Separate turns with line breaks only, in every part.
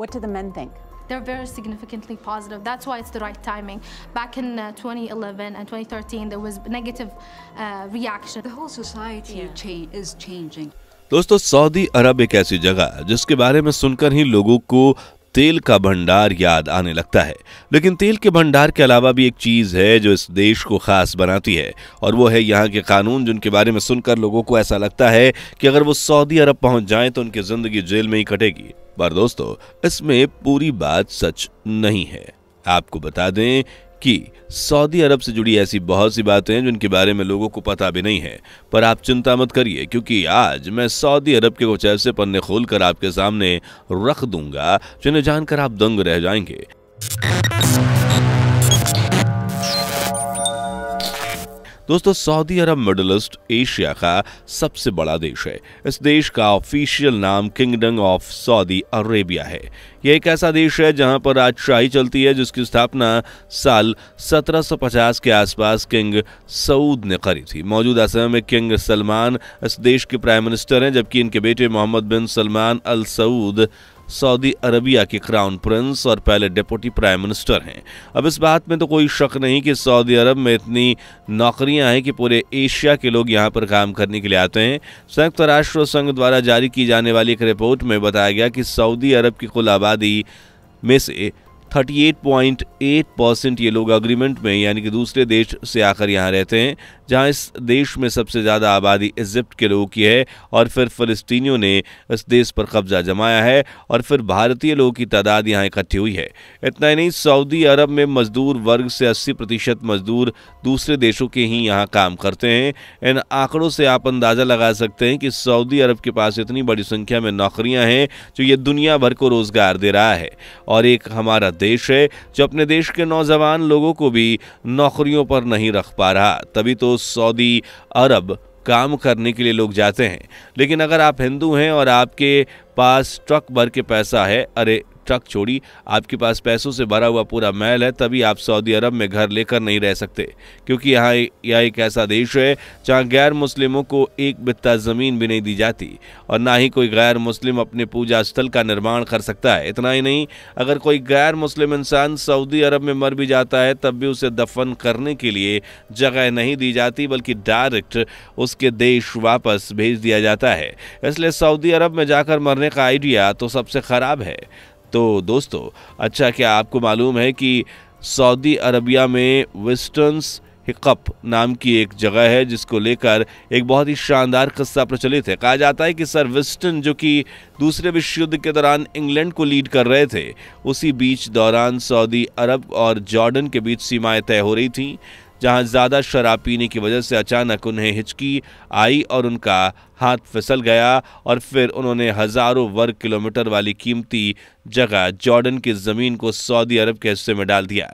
What do the men think? They're very significantly positive. That's why it's the right timing. Back in uh, 2011 and 2013, there was negative uh, reaction. The whole society yeah. cha is changing. दोस्तों सऊदी अरब एक ऐसी जगह जिसके बारे में सुनकर ही लोगों को तेल का भंडार याद आने लगता है लेकिन तेल के भंडार के अलावा भी एक चीज़ है जो इस देश को ख़ास बनाती है और वो है यहाँ के कानून जिनके बारे में सुनकर लोगों को ऐसा लगता है कि अगर वो सऊदी अरब पहुँच जाएं तो उनकी ज़िंदगी जेल में ही कटेगी पर दोस्तों इसमें पूरी बात सच नहीं है आपको बता दें कि सऊदी अरब से जुड़ी ऐसी बहुत सी बातें हैं जिनके बारे में लोगों को पता भी नहीं है पर आप चिंता मत करिए क्योंकि आज मैं सऊदी अरब के कुछ ऐसे पन्ने खोलकर आपके सामने रख दूंगा जिन्हें जानकर आप दंग रह जाएंगे दोस्तों सऊदी अरब मिडल ईस्ट एशिया का सबसे बड़ा देश है इस देश का ऑफिशियल नाम किंगडम ऑफ सऊदी अरेबिया है यह एक ऐसा देश है जहां पर आज शाही चलती है जिसकी स्थापना साल 1750 के आसपास किंग सऊद ने करी थी मौजूदा समय में किंग सलमान इस देश के प्राइम मिनिस्टर हैं जबकि इनके बेटे Mohammed bin Salman Al Saud Saudi Arabia के क्राउन प्रिंस और पहले डिप्टी प्राइम मिनिस्टर हैं अब इस बात में तो कोई शक नहीं कि सऊदी अरब में इतनी नौकरियां हैं कि पूरे एशिया के लोग यहां पर काम करने के लिए आते हैं संयुक्त राष्ट्र संघ द्वारा जारी की जाने वाली एक रिपोर्ट में बताया गया कि सऊदी अरब की कुल आबादी में से 38.8 परसेंट ये लोग अग्रीमेंट में यानी कि दूसरे देश से आकर यहाँ रहते हैं जहाँ इस देश में सबसे ज़्यादा आबादी इजिप्ट के लोगों की है और फिर फ़लस्तीनियों ने इस देश पर कब्जा जमाया है और फिर भारतीय लोगों की तादाद यहाँ इकट्ठी हुई है इतना ही नहीं सऊदी अरब में मजदूर वर्ग से 80 प्रतिशत मजदूर दूसरे देशों के ही यहाँ काम करते हैं इन आंकड़ों से आप अंदाज़ा लगा सकते हैं कि सऊदी अरब के पास इतनी बड़ी संख्या में नौकरियाँ हैं जो ये दुनिया भर को रोज़गार दे रहा है और एक हमारा देश है जो अपने देश के नौजवान लोगों को भी नौकरियों पर नहीं रख पा रहा तभी तो सऊदी अरब काम करने के लिए लोग जाते हैं लेकिन अगर आप हिंदू हैं और आपके पास ट्रक भर के पैसा है अरे ट्रक छोड़ी आपके पास पैसों से भरा हुआ पूरा महल है तभी आप सऊदी अरब में घर लेकर नहीं रह सकते क्योंकि यहाँ यह एक ऐसा देश है जहाँ गैर मुस्लिमों को एक बित्ता ज़मीन भी नहीं दी जाती और ना ही कोई गैर मुस्लिम अपने पूजा स्थल का निर्माण कर सकता है इतना ही नहीं अगर कोई गैर मुस्लिम इंसान सऊदी अरब में मर भी जाता है तब भी उसे दफन करने के लिए जगह नहीं दी जाती बल्कि डायरेक्ट उसके देश वापस भेज दिया जाता है इसलिए सऊदी अरब में जाकर मरने का आइडिया तो सबसे ख़राब है तो दोस्तों अच्छा क्या आपको मालूम है कि सऊदी अरबिया में वेस्टर्नस हिकप नाम की एक जगह है जिसको लेकर एक बहुत ही शानदार किस्सा प्रचलित है कहा जाता है कि सर विस्टन जो कि दूसरे विश्व युद्ध के दौरान इंग्लैंड को लीड कर रहे थे उसी बीच दौरान सऊदी अरब और जॉर्डन के बीच सीमाएं तय हो रही थीं जहां ज़्यादा शराब पीने की वजह से अचानक उन्हें हिचकी आई और उनका हाथ फिसल गया और फिर उन्होंने हज़ारों वर्ग किलोमीटर वाली कीमती जगह जॉर्डन की ज़मीन को सऊदी अरब के हिस्से में डाल दिया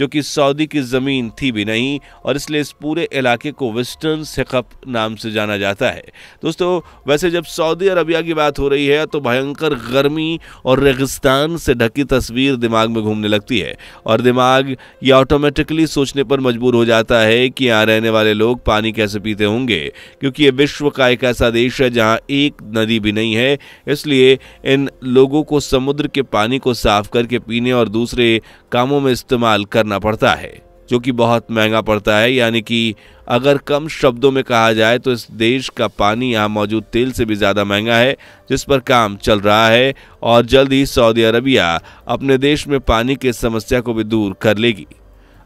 जो कि सऊदी की ज़मीन थी भी नहीं और इसलिए इस पूरे इलाके को वेस्टर्न सिकप नाम से जाना जाता है दोस्तों वैसे जब सऊदी अरबिया की बात हो रही है तो भयंकर गर्मी और रेगिस्तान से ढकी तस्वीर दिमाग में घूमने लगती है और दिमाग ये ऑटोमेटिकली सोचने पर मजबूर हो जाता है कि यहाँ रहने वाले लोग पानी कैसे पीते होंगे क्योंकि ये विश्व का एक ऐसा देश है जहाँ एक नदी भी नहीं है इसलिए इन लोगों को समुद्र के पानी को साफ करके पीने और दूसरे कामों में इस्तेमाल करना करना पड़ता है जो कि बहुत महंगा पड़ता है यानी कि अगर कम शब्दों में कहा जाए तो इस देश का पानी यहाँ मौजूद तेल से भी ज़्यादा महंगा है जिस पर काम चल रहा है और जल्द ही सऊदी अरबिया अपने देश में पानी की समस्या को भी दूर कर लेगी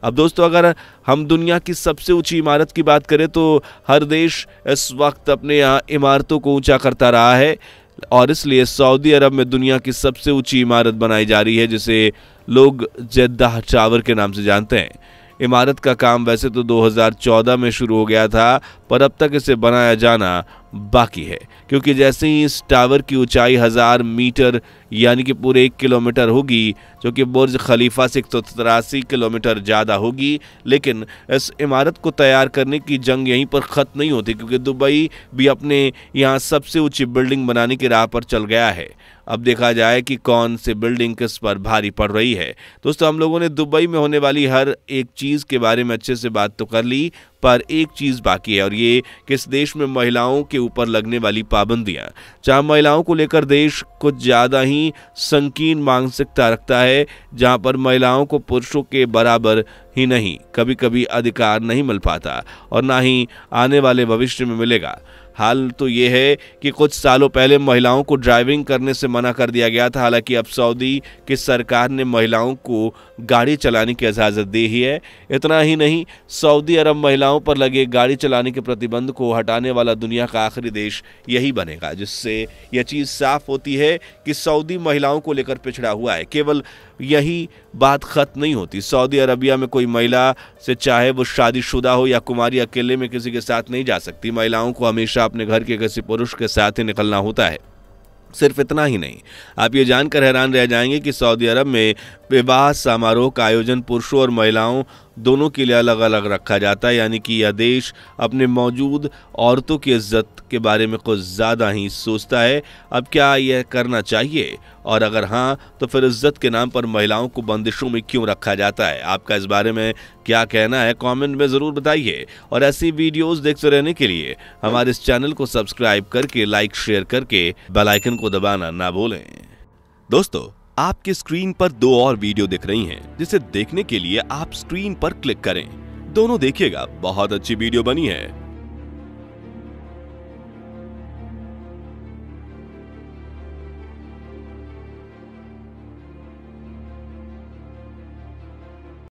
अब दोस्तों अगर हम दुनिया की सबसे ऊंची इमारत की बात करें तो हर देश इस वक्त अपने यहाँ इमारतों को ऊंचा करता रहा है और इसलिए सऊदी अरब में दुनिया की सबसे ऊंची इमारत बनाई जा रही है जिसे लोग जद्दाह टावर के नाम से जानते हैं इमारत का काम वैसे तो 2014 में शुरू हो गया था पर अब तक इसे बनाया जाना बाकी है क्योंकि जैसे ही इस टावर की ऊंचाई हज़ार मीटर यानी कि पूरे एक किलोमीटर होगी जो कि बुर्ज खलीफा से एक किलोमीटर ज़्यादा होगी लेकिन इस इमारत को तैयार करने की जंग यहीं पर ख़त्म नहीं होती क्योंकि दुबई भी अपने यहाँ सबसे ऊंची बिल्डिंग बनाने की राह पर चल गया है अब देखा जाए कि कौन सी बिल्डिंग किस पर भारी पड़ रही है दोस्तों हम लोगों ने दुबई में होने वाली हर एक चीज़ के बारे में अच्छे से बात तो कर ली पर एक चीज बाकी है और ये किस देश में महिलाओं के ऊपर लगने वाली पाबंदियां जहां महिलाओं को लेकर देश कुछ ज्यादा ही संकीर्ण मानसिकता रखता है जहां पर महिलाओं को पुरुषों के बराबर ही नहीं कभी कभी अधिकार नहीं मिल पाता और ना ही आने वाले भविष्य में मिलेगा हाल तो ये है कि कुछ सालों पहले महिलाओं को ड्राइविंग करने से मना कर दिया गया था हालांकि अब सऊदी की सरकार ने महिलाओं को गाड़ी चलाने की इजाज़त दी ही है इतना ही नहीं सऊदी अरब महिलाओं पर लगे गाड़ी चलाने के प्रतिबंध को हटाने वाला दुनिया का आखिरी देश यही बनेगा जिससे यह चीज़ साफ होती है कि सऊदी महिलाओं को लेकर पिछड़ा हुआ है केवल यही बात ख़त्म नहीं होती सऊदी अरबिया में कोई महिला से चाहे वो शादीशुदा हो या कुमारी अकेले में किसी के साथ नहीं जा सकती महिलाओं को हमेशा अपने घर के किसी पुरुष के साथ ही निकलना होता है सिर्फ इतना ही नहीं आप ये जानकर हैरान रह जाएंगे कि सऊदी अरब में विवाह समारोह का आयोजन पुरुषों और महिलाओं दोनों के लिए अलग अलग रखा जाता है यानी कि यह देश अपने मौजूद औरतों की इज्जत के बारे में कुछ ज़्यादा ही सोचता है अब क्या यह करना चाहिए और अगर हाँ तो फिर इज्जत के नाम पर महिलाओं को बंदिशों में क्यों रखा जाता है आपका इस बारे में क्या कहना है कमेंट में ज़रूर बताइए और ऐसी वीडियोस देखते रहने के लिए हमारे इस चैनल को सब्सक्राइब करके लाइक शेयर करके बेलाइकन को दबाना ना भूलें दोस्तों आपके स्क्रीन पर दो और वीडियो दिख रही हैं, जिसे देखने के लिए आप स्क्रीन पर क्लिक करें दोनों देखिएगा बहुत अच्छी वीडियो बनी है